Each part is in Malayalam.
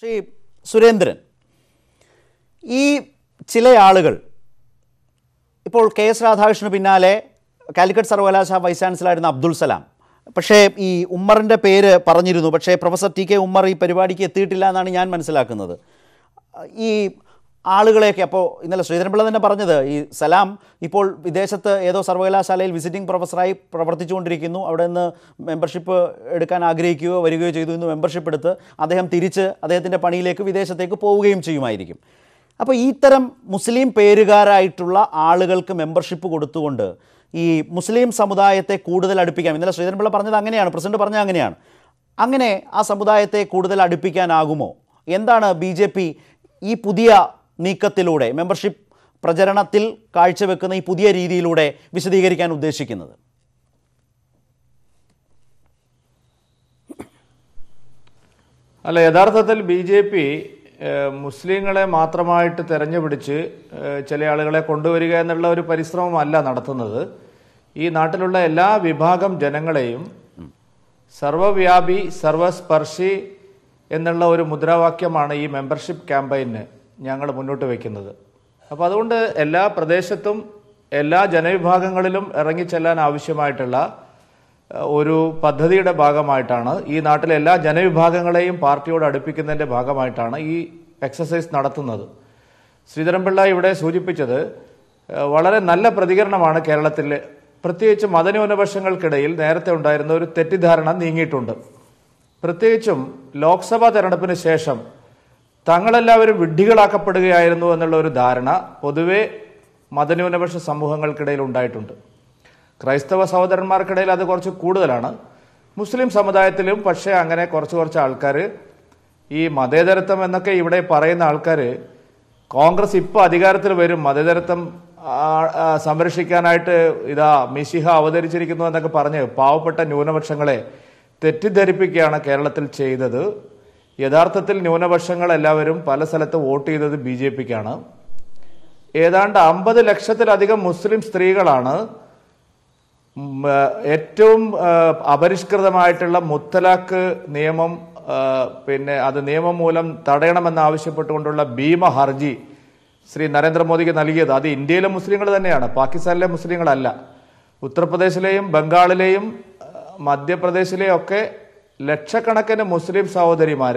ശ്രീ സുരേന്ദ്രൻ ഈ ചില ആളുകൾ ഇപ്പോൾ കെ എസ് രാധാകൃഷ്ണന് പിന്നാലെ കാലിക്കറ്റ് സർവകലാശാല വൈസ് ചാൻസലറായിരുന്ന അബ്ദുൽ സലാം പക്ഷേ ഈ ഉമ്മറിൻ്റെ പേര് പറഞ്ഞിരുന്നു പക്ഷേ പ്രൊഫസർ ടി കെ ഉമ്മർ ഈ പരിപാടിക്ക് എത്തിയിട്ടില്ല എന്നാണ് ഞാൻ മനസ്സിലാക്കുന്നത് ഈ ആളുകളെയൊക്കെ അപ്പോൾ ഇന്നലെ ശ്രീധരൻപിള്ള തന്നെ പറഞ്ഞത് ഈ സലാം ഇപ്പോൾ വിദേശത്ത് ഏതോ സർവകലാശാലയിൽ വിസിറ്റിംഗ് പ്രൊഫസറായി പ്രവർത്തിച്ചുകൊണ്ടിരിക്കുന്നു അവിടെ നിന്ന് മെമ്പർഷിപ്പ് എടുക്കാൻ ആഗ്രഹിക്കുകയോ വരികയോ ചെയ്തു ഇന്ന് മെമ്പർഷിപ്പ് എടുത്ത് അദ്ദേഹം തിരിച്ച് അദ്ദേഹത്തിൻ്റെ പണിയിലേക്ക് വിദേശത്തേക്ക് പോവുകയും ചെയ്യുമായിരിക്കും അപ്പോൾ ഇത്തരം മുസ്ലിം പേരുകാരായിട്ടുള്ള ആളുകൾക്ക് മെമ്പർഷിപ്പ് കൊടുത്തുകൊണ്ട് ഈ മുസ്ലിം സമുദായത്തെ കൂടുതൽ അടുപ്പിക്കാം ഇന്നലെ ശ്രീധരൻപിള്ള പറഞ്ഞത് അങ്ങനെയാണ് പ്രസിഡന്റ് പറഞ്ഞത് അങ്ങനെയാണ് അങ്ങനെ ആ സമുദായത്തെ കൂടുതൽ അടുപ്പിക്കാനാകുമോ എന്താണ് ബി ഈ പുതിയ നീക്കത്തിലൂടെ മെമ്പർഷിപ്പ് പ്രചരണത്തിൽ കാഴ്ചവെക്കുന്ന ഈ പുതിയ രീതിയിലൂടെ വിശദീകരിക്കാൻ ഉദ്ദേശിക്കുന്നത് അല്ല യഥാർത്ഥത്തിൽ ബി ജെ പി മുസ്ലിങ്ങളെ മാത്രമായിട്ട് തെരഞ്ഞുപിടിച്ച് ചില ആളുകളെ കൊണ്ടുവരിക എന്നുള്ള ഒരു പരിശ്രമമല്ല നടത്തുന്നത് ഈ നാട്ടിലുള്ള എല്ലാ വിഭാഗം ജനങ്ങളെയും സർവവ്യാപി സർവസ്പർശി എന്നുള്ള ഒരു മുദ്രാവാക്യമാണ് ഈ മെമ്പർഷിപ്പ് ക്യാമ്പയിന് ഞങ്ങൾ മുന്നോട്ട് വയ്ക്കുന്നത് അപ്പോൾ അതുകൊണ്ട് എല്ലാ പ്രദേശത്തും എല്ലാ ജനവിഭാഗങ്ങളിലും ഇറങ്ങിച്ചെല്ലാൻ ആവശ്യമായിട്ടുള്ള ഒരു പദ്ധതിയുടെ ഭാഗമായിട്ടാണ് ഈ നാട്ടിലെ എല്ലാ ജനവിഭാഗങ്ങളെയും പാർട്ടിയോട് അടുപ്പിക്കുന്നതിൻ്റെ ഭാഗമായിട്ടാണ് ഈ എക്സസൈസ് നടത്തുന്നത് ശ്രീധരൻപിള്ള ഇവിടെ സൂചിപ്പിച്ചത് വളരെ നല്ല പ്രതികരണമാണ് കേരളത്തിൽ പ്രത്യേകിച്ച് മതന്യൂനപക്ഷങ്ങൾക്കിടയിൽ നേരത്തെ ഉണ്ടായിരുന്ന ഒരു തെറ്റിദ്ധാരണ നീങ്ങിയിട്ടുണ്ട് പ്രത്യേകിച്ചും ലോക്സഭാ തെരഞ്ഞെടുപ്പിന് ശേഷം തങ്ങളെല്ലാവരും വിഡ്ഢികളാക്കപ്പെടുകയായിരുന്നു എന്നുള്ള ഒരു ധാരണ പൊതുവെ മതന്യൂനപക്ഷ സമൂഹങ്ങൾക്കിടയിൽ ഉണ്ടായിട്ടുണ്ട് ക്രൈസ്തവ സഹോദരന്മാർക്കിടയിൽ അത് കുറച്ച് കൂടുതലാണ് മുസ്ലിം സമുദായത്തിലും പക്ഷേ അങ്ങനെ കുറച്ച് കുറച്ച് ആൾക്കാർ ഈ മതേതരത്വം എന്നൊക്കെ ഇവിടെ പറയുന്ന ആൾക്കാർ കോൺഗ്രസ് ഇപ്പോൾ അധികാരത്തിൽ വരും മതേതരത്വം സംരക്ഷിക്കാനായിട്ട് ഇതാ മിശിഹ അവതരിച്ചിരിക്കുന്നു എന്നൊക്കെ പറഞ്ഞ് പാവപ്പെട്ട ന്യൂനപക്ഷങ്ങളെ തെറ്റിദ്ധരിപ്പിക്കുകയാണ് കേരളത്തിൽ ചെയ്തത് യഥാർത്ഥത്തിൽ ന്യൂനപക്ഷങ്ങൾ എല്ലാവരും പല സ്ഥലത്ത് വോട്ട് ചെയ്തത് ബി ജെ പിക്കാണ് ഏതാണ്ട് അമ്പത് ലക്ഷത്തിലധികം മുസ്ലിം സ്ത്രീകളാണ് ഏറ്റവും അപരിഷ്കൃതമായിട്ടുള്ള മുത്തലാഖ് നിയമം പിന്നെ അത് നിയമം മൂലം തടയണമെന്നാവശ്യപ്പെട്ടുകൊണ്ടുള്ള ഭീമ ഹർജി ശ്രീ നരേന്ദ്രമോദിക്ക് നൽകിയത് അത് ഇന്ത്യയിലെ മുസ്ലിങ്ങൾ തന്നെയാണ് പാകിസ്ഥാനിലെ മുസ്ലിങ്ങളല്ല ഉത്തർപ്രദേശിലെയും ബംഗാളിലെയും മധ്യപ്രദേശിലെയും ഒക്കെ ലക്ഷക്കണക്കിന് മുസ്ലിം സഹോദരിമാർ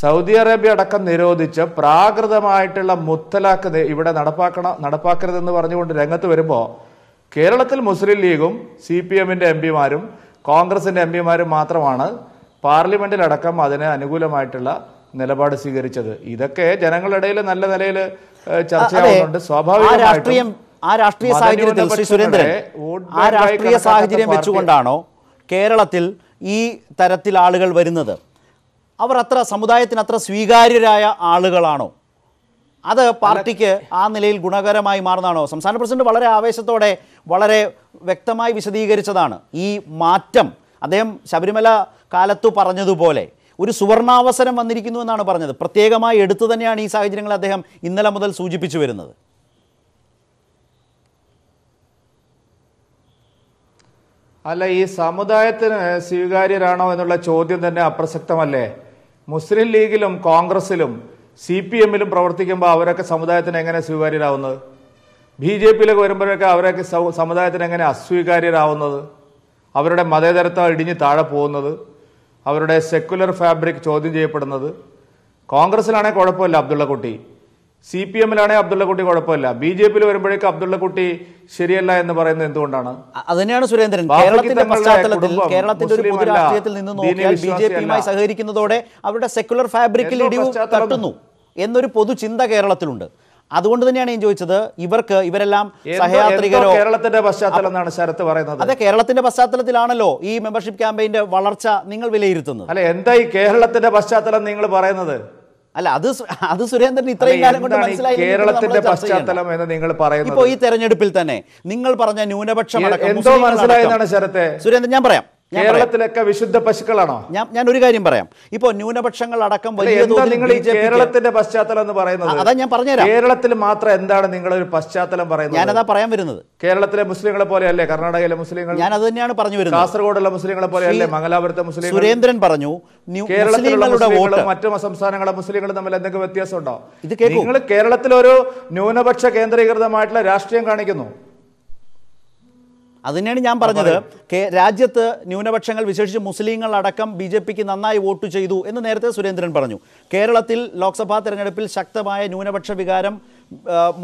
സൗദി അറേബ്യ അടക്കം നിരോധിച്ച് പ്രാകൃതമായിട്ടുള്ള മുത്തലാഖ് ഇവിടെ നടപ്പാക്കണം നടപ്പാക്കരുതെന്ന് പറഞ്ഞുകൊണ്ട് രംഗത്ത് വരുമ്പോൾ കേരളത്തിൽ മുസ്ലിം ലീഗും സി പി എമ്മിൻ്റെ എം പിമാരും കോൺഗ്രസിൻ്റെ എം പിമാരും മാത്രമാണ് പാർലമെൻറ്റിലടക്കം അതിന് അനുകൂലമായിട്ടുള്ള നിലപാട് സ്വീകരിച്ചത് ഇതൊക്കെ ജനങ്ങളുടെ ഇടയിൽ നല്ല നിലയിൽ ചർച്ചയാവുന്നുണ്ട് സ്വാഭാവികമായിട്ടും ആ രാഷ്ട്രീയ സാഹചര്യത്തിൽ സുരേന്ദ്രൻ ആ രാഷ്ട്രീയ സാഹചര്യം വെച്ചുകൊണ്ടാണോ കേരളത്തിൽ ഈ തരത്തിൽ ആളുകൾ വരുന്നത് അവർ അത്ര സമുദായത്തിന് അത്ര സ്വീകാര്യരായ ആളുകളാണോ അത് പാർട്ടിക്ക് ആ നിലയിൽ ഗുണകരമായി മാറുന്നതാണോ സംസ്ഥാന പ്രസിഡന്റ് വളരെ ആവേശത്തോടെ വളരെ വ്യക്തമായി വിശദീകരിച്ചതാണ് ഈ മാറ്റം അദ്ദേഹം ശബരിമല കാലത്തു പറഞ്ഞതുപോലെ ഒരു സുവർണാവസരം വന്നിരിക്കുന്നു എന്നാണ് പറഞ്ഞത് പ്രത്യേകമായി എടുത്തു തന്നെയാണ് ഈ സാഹചര്യങ്ങൾ അദ്ദേഹം ഇന്നലെ മുതൽ സൂചിപ്പിച്ചു വരുന്നത് അല്ല ഈ സമുദായത്തിന് സ്വീകാര്യരാണോ എന്നുള്ള ചോദ്യം തന്നെ അപ്രസക്തമല്ലേ മുസ്ലിം ലീഗിലും കോൺഗ്രസിലും സി പി എമ്മിലും പ്രവർത്തിക്കുമ്പോൾ അവരൊക്കെ സമുദായത്തിന് എങ്ങനെ സ്വീകാര്യരാകുന്നത് ബി ജെ പിയിലൊക്കെ വരുമ്പോഴൊക്കെ അവരൊക്കെ സമുദായത്തിന് എങ്ങനെ അസ്വീകാര്യരാകുന്നത് അവരുടെ മതേതരത്വം ഇടിഞ്ഞ് താഴെ പോകുന്നത് അവരുടെ സെക്കുലർ ഫാബ്രിക് ചോദ്യം ചെയ്യപ്പെടുന്നത് കോൺഗ്രസിലാണെങ്കിൽ കുഴപ്പമില്ല അബ്ദുള്ള കുട്ടി സി പി എമ്മിലാണെങ്കിൽ അബ്ദുള്ളക്കുട്ടി കുഴപ്പമില്ല ബി ജെ പിയിൽ വരുമ്പോഴേക്കും അബ്ദുള്ളക്കുട്ടി ശരിയല്ല എന്ന് പറയുന്നത് എന്തുകൊണ്ടാണ് അതുതന്നെയാണ് സുരേന്ദ്രൻ കേരളത്തിന്റെ പശ്ചാത്തലത്തിൽ കേരളത്തിന്റെ ഒരു രാഷ്ട്രീയത്തിൽ നിന്ന് നോക്കിയാൽ ബി ജെ പിയുമായി സഹകരിക്കുന്നതോടെ അവരുടെ സെക്യുലർ ഫാബ്രിക്കിൽ ഇടിവ് തട്ടുന്നു എന്നൊരു പൊതു ചിന്ത കേരളത്തിലുണ്ട് അതുകൊണ്ട് തന്നെയാണ് ഞാൻ ചോദിച്ചത് ഇവർക്ക് ഇവരെല്ലാം സഹയാത്രികരോ കേരളത്തിന്റെ പശ്ചാത്തലം എന്നാണ് ശരത്ത് പറയുന്നത് അതെ കേരളത്തിന്റെ പശ്ചാത്തലത്തിലാണല്ലോ ഈ മെമ്പർഷിപ്പ് ക്യാമ്പയിന്റെ വളർച്ച നിങ്ങൾ വിലയിരുത്തുന്നത് അല്ലെ എന്താ ഈ കേരളത്തിന്റെ പശ്ചാത്തലം നിങ്ങൾ പറയുന്നത് അല്ല അത് അത് സുരേന്ദ്രൻ ഇത്രയും കാലം കൊണ്ട് മനസ്സിലായി കേരളത്തിന്റെ പശ്ചാത്തലം എന്ന് നിങ്ങൾ പറയുന്നത് ഇപ്പോൾ ഈ തെരഞ്ഞെടുപ്പിൽ തന്നെ നിങ്ങൾ പറഞ്ഞ ന്യൂനപക്ഷം എന്തോ മനസ്സിലായെന്നാണ് ശരത്തെ സുരേന്ദ്രൻ ഞാൻ പറയാം കേരളത്തിലൊക്കെ വിശുദ്ധ പശുക്കളാണോ ഞാൻ ഞാൻ ഒരു കാര്യം പറയാം ഇപ്പോ ന്യൂനപക്ഷങ്ങൾ അടക്കം വലിയ നിങ്ങൾ ഈ കേരളത്തിന്റെ പശ്ചാത്തലം എന്ന് പറയുന്നത് അതാ ഞാൻ പറഞ്ഞുതരാം കേരളത്തിൽ മാത്രം എന്താണ് നിങ്ങൾ ഒരു പശ്ചാത്തലം പറയുന്നത് ഞാനതാ പറയാൻ വരുന്നത് കേരളത്തിലെ മുസ്ലിങ്ങളെ പോലെയല്ലേ കർണാടകയിലെ മുസ്ലിങ്ങൾ ഞാൻ അത് തന്നെയാണ് പറഞ്ഞു വരുന്നത് കാസർഗോഡുള്ള മുസ്ലിങ്ങളെ പോലെയല്ലേ മംഗലാപുരത്തെ മുസ്ലിം സുരേന്ദ്രൻ പറഞ്ഞു കേരളത്തിലുള്ള വോട്ട് മറ്റു സംസ്ഥാനങ്ങളെ മുസ്ലിങ്ങളും തമ്മിൽ എന്തെങ്കിലും വ്യത്യാസമുണ്ടോ ഇത് നിങ്ങൾ കേരളത്തിലൊരു ന്യൂനപക്ഷ കേന്ദ്രീകൃതമായിട്ടുള്ള രാഷ്ട്രീയം കാണിക്കുന്നു അത് തന്നെയാണ് ഞാൻ പറഞ്ഞത് രാജ്യത്ത് ന്യൂനപക്ഷങ്ങൾ വിശേഷിച്ച് മുസ്ലിങ്ങൾ അടക്കം ബി ജെ പിക്ക് നന്നായി വോട്ട് ചെയ്തു എന്ന് നേരത്തെ സുരേന്ദ്രൻ പറഞ്ഞു കേരളത്തിൽ ലോക്സഭാ തെരഞ്ഞെടുപ്പിൽ ശക്തമായ ന്യൂനപക്ഷ വികാരം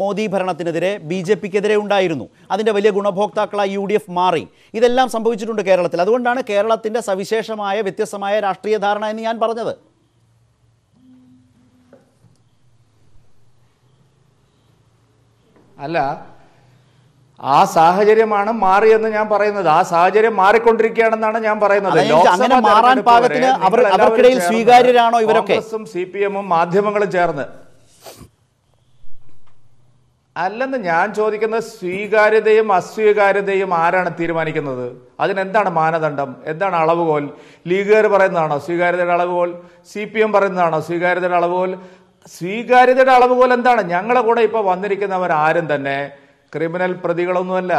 മോദി ഭരണത്തിനെതിരെ ബി ജെ പിക്കെതിരെ ഉണ്ടായിരുന്നു അതിൻ്റെ വലിയ ഗുണഭോക്താക്കളായി യു ഡി എഫ് മാറി ഇതെല്ലാം സംഭവിച്ചിട്ടുണ്ട് കേരളത്തിൽ അതുകൊണ്ടാണ് കേരളത്തിൻ്റെ സവിശേഷമായ വ്യത്യസ്തമായ രാഷ്ട്രീയ ധാരണ എന്ന് ഞാൻ പറഞ്ഞത് അല്ല ആ സാഹചര്യമാണ് മാറിയെന്ന് ഞാൻ പറയുന്നത് ആ സാഹചര്യം മാറിക്കൊണ്ടിരിക്കുകയാണെന്നാണ് ഞാൻ പറയുന്നത് അങ്ങനെ മാറാൻ പാകത്തിന് അവർക്കിടയിൽ സ്വീകാര്യരാണോ ഇവരൊക്കെ കോൺഗ്രസും സി പി എമ്മും മാധ്യമങ്ങളും ചേർന്ന് അല്ലെന്ന് ഞാൻ ചോദിക്കുന്നത് സ്വീകാര്യതയും അസ്വീകാര്യതയും ആരാണ് തീരുമാനിക്കുന്നത് അതിനെന്താണ് മാനദണ്ഡം എന്താണ് അളവുകോൽ ലീഗുകാർ പറയുന്നതാണോ സ്വീകാര്യതയുടെ അളവുകോൽ സി പി എം പറയുന്നതാണോ സ്വീകാര്യതയുടെ അളവുകോൽ സ്വീകാര്യതയുടെ അളവുകോൽ എന്താണ് ഞങ്ങളുടെ കൂടെ ഇപ്പോൾ വന്നിരിക്കുന്നവർ ആരും തന്നെ ക്രിമിനൽ പ്രതികളൊന്നുമല്ല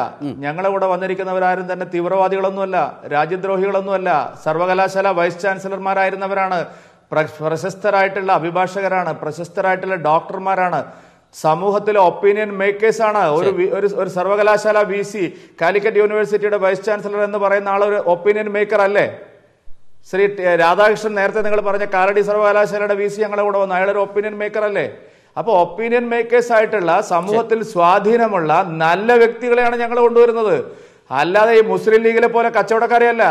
ഞങ്ങളെ വന്നിരിക്കുന്നവരാരും തന്നെ തീവ്രവാദികളൊന്നുമല്ല രാജ്യദ്രോഹികളൊന്നുമല്ല സർവകലാശാല വൈസ് ചാൻസലർമാരായിരുന്നവരാണ് പ്രശസ്തരായിട്ടുള്ള അഭിഭാഷകരാണ് പ്രശസ്തരായിട്ടുള്ള ഡോക്ടർമാരാണ് സമൂഹത്തിലെ ഒപ്പീനിയൻ മേക്കേഴ്സ് ആണ് ഒരു ഒരു സർവകലാശാല വി സി കാലിക്കറ്റ് യൂണിവേഴ്സിറ്റിയുടെ വൈസ് ചാൻസലർ എന്ന് പറയുന്ന ആൾ ഒരു ഒപ്പീനിയൻ മേക്കർ അല്ലേ ശ്രീ രാധാകൃഷ്ണൻ നേരത്തെ നിങ്ങൾ പറഞ്ഞ കാലടി സർവകലാശാലയുടെ വി സി ഞങ്ങളുടെ കൂടെ വന്നു അയാളൊരു ഒപ്പീനിയൻ മേക്കർ അല്ലേ അപ്പോൾ ഒപ്പീനിയൻ മേക്കേഴ്സ് ആയിട്ടുള്ള സമൂഹത്തിൽ സ്വാധീനമുള്ള നല്ല വ്യക്തികളെയാണ് ഞങ്ങൾ കൊണ്ടുവരുന്നത് അല്ലാതെ ഈ മുസ്ലിം ലീഗിലെ പോലെ കച്ചവടക്കാരെയല്ല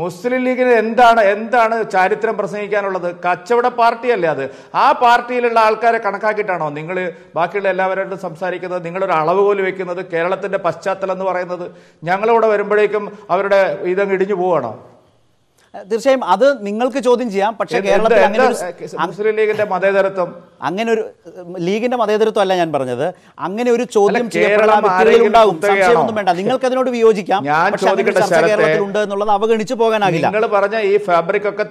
മുസ്ലിം ലീഗിന് എന്താണ് എന്താണ് ചരിത്രം പ്രസംഗിക്കാനുള്ളത് കച്ചവട പാർട്ടിയല്ലേ അത് ആ പാർട്ടിയിലുള്ള ആൾക്കാരെ കണക്കാക്കിയിട്ടാണോ നിങ്ങൾ ബാക്കിയുള്ള എല്ലാവരോടും സംസാരിക്കുന്നത് നിങ്ങളൊരു അളവ് പോലും വെക്കുന്നത് കേരളത്തിൻ്റെ പശ്ചാത്തലം എന്ന് പറയുന്നത് ഞങ്ങളിവിടെ വരുമ്പോഴേക്കും അവരുടെ ഇതങ്ങ് ഇടിഞ്ഞു പോവുകയാണോ തീർച്ചയായും അത് നിങ്ങൾക്ക് ചോദ്യം ചെയ്യാം പക്ഷേ മുസ്ലിം ലീഗിന്റെ മതേതരത്വം അങ്ങനെ ഒരു ലീഗിന്റെ മതേതരത്വമല്ല ഞാൻ പറഞ്ഞത് അങ്ങനെ ഒരു ചോദ്യം ചെയ്യപ്പെടാണ്ടാകും വേണ്ട നിങ്ങൾക്ക് അതിനോട് വിയോജിക്കാം കേരളത്തിലുണ്ട് എന്നുള്ളത് അവഗണിച്ചു പോകാനാകില്ല നിങ്ങൾ പറഞ്ഞ ഈ ഫാബ്രിക് ഒക്കെ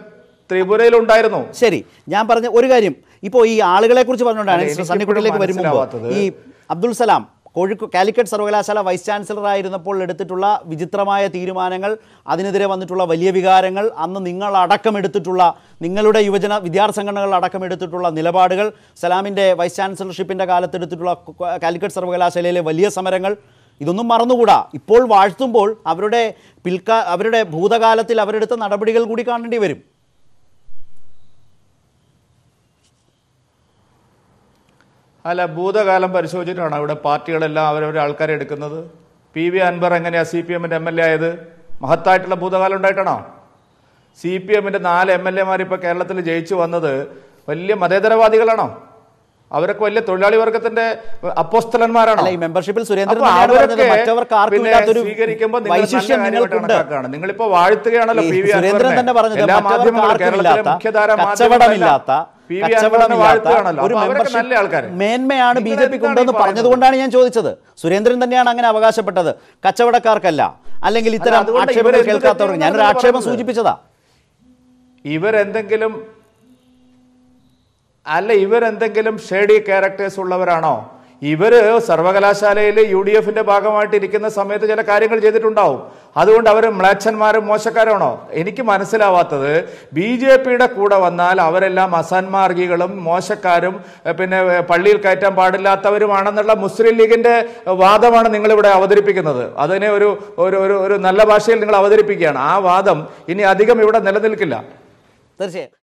ത്രിപുരയിലുണ്ടായിരുന്നു ശരി ഞാൻ പറഞ്ഞ ഒരു കാര്യം ഇപ്പോ ഈ ആളുകളെ കുറിച്ച് പറഞ്ഞുകൊണ്ടാണ് സണ്ണിക്കുട്ടിലേക്ക് വരുമ്പോൾ ഈ അബ്ദുൽ സലാം കോഴിക്കോട് കാലിക്കറ്റ് സർവകലാശാല വൈസ് ചാൻസലറായിരുന്നപ്പോൾ എടുത്തിട്ടുള്ള വിചിത്രമായ തീരുമാനങ്ങൾ അതിനെതിരെ വന്നിട്ടുള്ള വലിയ വികാരങ്ങൾ അന്ന് നിങ്ങൾ അടക്കം നിങ്ങളുടെ യുവജന വിദ്യാർത്ഥി സംഘടനകൾ അടക്കം നിലപാടുകൾ സലാമിൻ്റെ വൈസ് ചാൻസലർഷിപ്പിൻ്റെ കാലത്തെടുത്തിട്ടുള്ള കാലിക്കറ്റ് സർവകലാശാലയിലെ വലിയ സമരങ്ങൾ ഇതൊന്നും മറന്നുകൂടാ ഇപ്പോൾ വാഴ്ത്തുമ്പോൾ അവരുടെ പിൽക്ക അവരുടെ ഭൂതകാലത്തിൽ അവരെടുത്ത നടപടികൾ കൂടി കാണേണ്ടി വരും അല്ല ഭൂതകാലം പരിശോധിച്ചിട്ടാണ് അവിടെ പാർട്ടികളെല്ലാം അവരവരെ ആൾക്കാരെ എടുക്കുന്നത് പി വി അൻവർ എങ്ങനെയാ സി പി എമ്മിൻ്റെ എം എൽ എ ആയത് മഹത്തായിട്ടുള്ള ഭൂതകാലം ഉണ്ടായിട്ടാണോ സി പി എമ്മിൻ്റെ നാല് എം എൽ എമാർ ഇപ്പോൾ കേരളത്തിൽ ജയിച്ചു വന്നത് വലിയ മതേതരവാദികളാണോ അവരൊക്കെ വലിയ തൊഴിലാളി വർഗത്തിന്റെ അപ്പോസ്തലന്മാരാണ് മെമ്പർഷിപ്പിൽ സുരേന്ദ്രൻ നിങ്ങളിപ്പോ വാഴ്ത്തുകയാണല്ലോ പി വി സുരേന്ദ്രൻ തന്നെ പറഞ്ഞത് കേരളത്തിലെ മുഖ്യധാര കച്ചവടമില്ലാത്ത മേന്മയാണ് ബി ജെ പിക്ക് ഉണ്ടെന്ന് പറഞ്ഞതുകൊണ്ടാണ് ഞാൻ ചോദിച്ചത് സുരേന്ദ്രൻ തന്നെയാണ് അങ്ങനെ അവകാശപ്പെട്ടത് കച്ചവടക്കാർക്കല്ല അല്ലെങ്കിൽ ഇത്തരം ആക്ഷേപങ്ങൾ കേൾക്കാത്തവർ ഞാനൊരു ആക്ഷേപം സൂചിപ്പിച്ചതാ ഇവരെന്തെങ്കിലും അല്ല ഇവരെന്തെങ്കിലും ഷേഡി ക്യാരക്ടേഴ്സ് ഉള്ളവരാണോ ഇവർ സർവകലാശാലയിൽ യു ഡി എഫിന്റെ ഭാഗമായിട്ട് ഇരിക്കുന്ന സമയത്ത് ചില കാര്യങ്ങൾ ചെയ്തിട്ടുണ്ടാവും അതുകൊണ്ട് അവർ മ്ലേച്ഛന്മാരും മോശക്കാരാണോ എനിക്ക് മനസ്സിലാവാത്തത് ബി ജെ പിയുടെ കൂടെ വന്നാൽ അവരെല്ലാം അസന്മാർഗികളും മോശക്കാരും പിന്നെ പള്ളിയിൽ കയറ്റാൻ പാടില്ലാത്തവരുമാണെന്നുള്ള മുസ്ലിം ലീഗിന്റെ വാദമാണ് നിങ്ങളിവിടെ അവതരിപ്പിക്കുന്നത് അതിനെ ഒരു ഒരു ഒരു നല്ല ഭാഷയിൽ നിങ്ങൾ അവതരിപ്പിക്കുകയാണ് ആ വാദം ഇനി അധികം ഇവിടെ നിലനിൽക്കില്ല തീർച്ചയായും